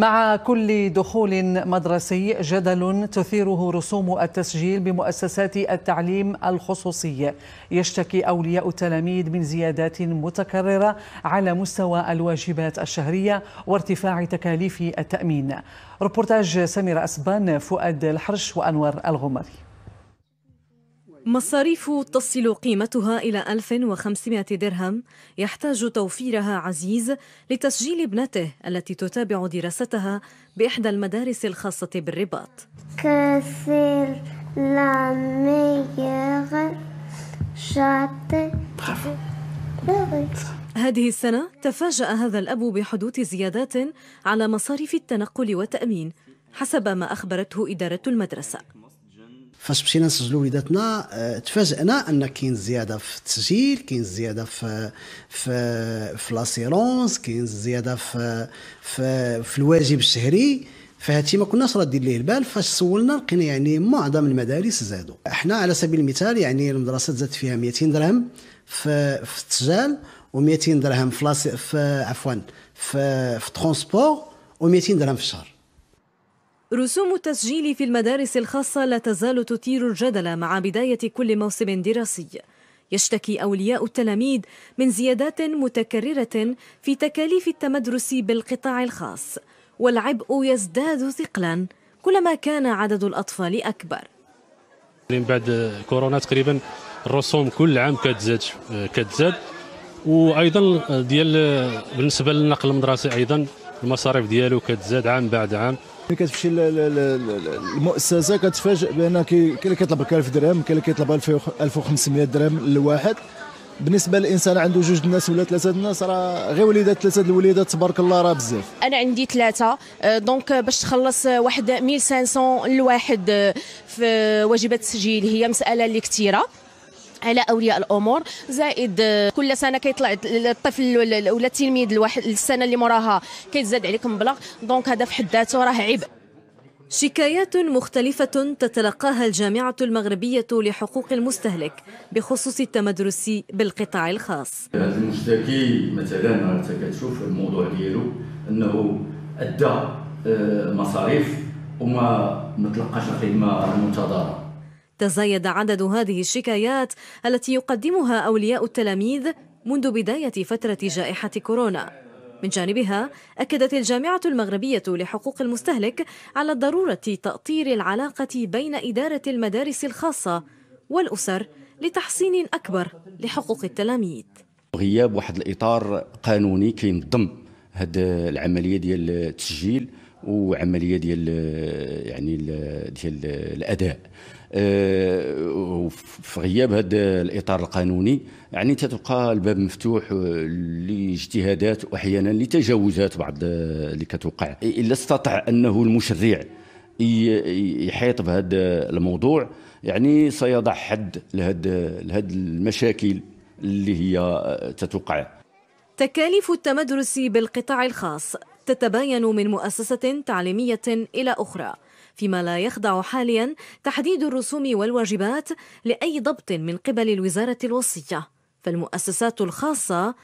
مع كل دخول مدرسي جدل تثيره رسوم التسجيل بمؤسسات التعليم الخصوصي يشتكي اولياء التلاميذ من زيادات متكرره على مستوى الواجبات الشهريه وارتفاع تكاليف التامين ربورتاج سمير اسبان فؤاد الحرش وانور الغمري مصاريف تصل قيمتها إلى 1500 درهم يحتاج توفيرها عزيز لتسجيل ابنته التي تتابع دراستها بإحدى المدارس الخاصة بالرباط كثير لا هذه السنة تفاجأ هذا الأب بحدوث زيادات على مصاريف التنقل والتأمين حسب ما أخبرته إدارة المدرسة فاش مشينا نسجلوا وليداتنا آه، تفاجئنا ان كاين زياده في التسجيل كاين زياده في في في لاسيرونس كاين زياده في في, في الواجب الشهري فهادشي ما كناش رادين ليه البال فاش سولنا لقينا يعني معظم المدارس زادوا احنا على سبيل المثال يعني المدرسه زادت فيها 200 درهم في في التسجيل و200 درهم في, في عفوا في في ترونسبور و200 درهم في الشهر رسوم التسجيل في المدارس الخاصة لا تزال تثير الجدل مع بداية كل موسم دراسي يشتكي أولياء التلاميذ من زيادات متكررة في تكاليف التمدرس بالقطاع الخاص والعبء يزداد ثقلا كلما كان عدد الأطفال أكبر من بعد كورونا تقريبا الرسوم كل عام كتزاد كتزاد وايضا ديال بالنسبه للنقل المدرسي ايضا المصاريف ديالو كتزاد عام بعد عام ملي كتمشي للمؤسسه كتفاجئ بان كاين اللي كيطلب 1000 درهم كاين اللي كيطلب 1500 درهم لواحد بالنسبه للانسان عنده جوج الناس ولا ثلاثه الناس راه غير وليدات ثلاثه الوليدات تبارك الله راه بزاف انا عندي ثلاثه أه، دونك باش تخلص واحد 1500 الواحد أه، في واجبات التسجيل هي مساله اللي كثيره على اولياء الامور زائد آه، كل سنه كيطلع الطفل ولا التلميذ الواحد السنه اللي موراها كيتزاد عليك مبلغ دونك هذا في حد ذاته راه عبء شكايات مختلفة تتلقاها الجامعة المغربية لحقوق المستهلك بخصوص التمدرس بالقطاع الخاص. هذا المشتكي مثلا انت كتشوف الموضوع ديالو انه ادى آه، مصاريف وما تلقاش الخدمة المنتظرة. تزايد عدد هذه الشكايات التي يقدمها أولياء التلاميذ منذ بداية فترة جائحة كورونا من جانبها أكدت الجامعة المغربية لحقوق المستهلك على ضرورة تأطير العلاقة بين إدارة المدارس الخاصة والأسر لتحسين أكبر لحقوق التلاميذ غياب واحد الإطار قانوني كينظم هذه العملية ديال التسجيل وعمليه ديال يعني ديال الاداء آه، في غياب هذا الاطار القانوني يعني تتبقى الباب مفتوح آه، لاجتهادات واحيانا لتجاوزات بعض آه، اللي كتوقع الا استطاع انه المشرع يحيط بهذا الموضوع يعني سيضع حد لهذه لهذا المشاكل اللي هي تتوقع تكاليف التمدرس بالقطاع الخاص تتباين من مؤسسة تعليمية إلى أخرى فيما لا يخضع حاليا تحديد الرسوم والواجبات لأي ضبط من قبل الوزارة الوصية فالمؤسسات الخاصة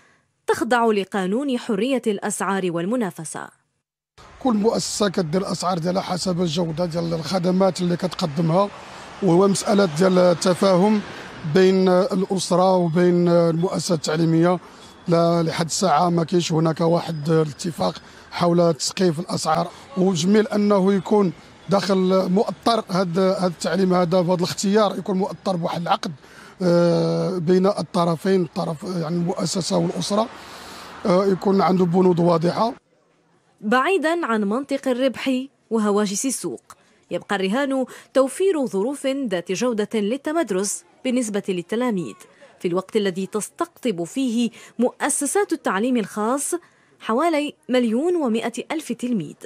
تخضع لقانون حرية الأسعار والمنافسة كل مؤسسة كدير الأسعار ديالها حسب الجودة ديال الخدمات اللي كتقدمها وهو مسألة ديال التفاهم بين الأسرة وبين المؤسسة التعليمية لا لحد الساعه ما كاينش هناك واحد الاتفاق حول تسقيف الاسعار وجميل انه يكون داخل مؤطر هذا التعليم هذا بهذا الاختيار يكون مؤطر بواحد العقد آه، بين الطرفين الطرف يعني المؤسسه والاسره آه، يكون عنده بنود واضحه بعيدا عن منطق الربح وهواجس السوق يبقى الرهان توفير ظروف ذات جوده للتمدرس بالنسبه للتلاميذ في الوقت الذي تستقطب فيه مؤسسات التعليم الخاص حوالي مليون ومائة ألف تلميذ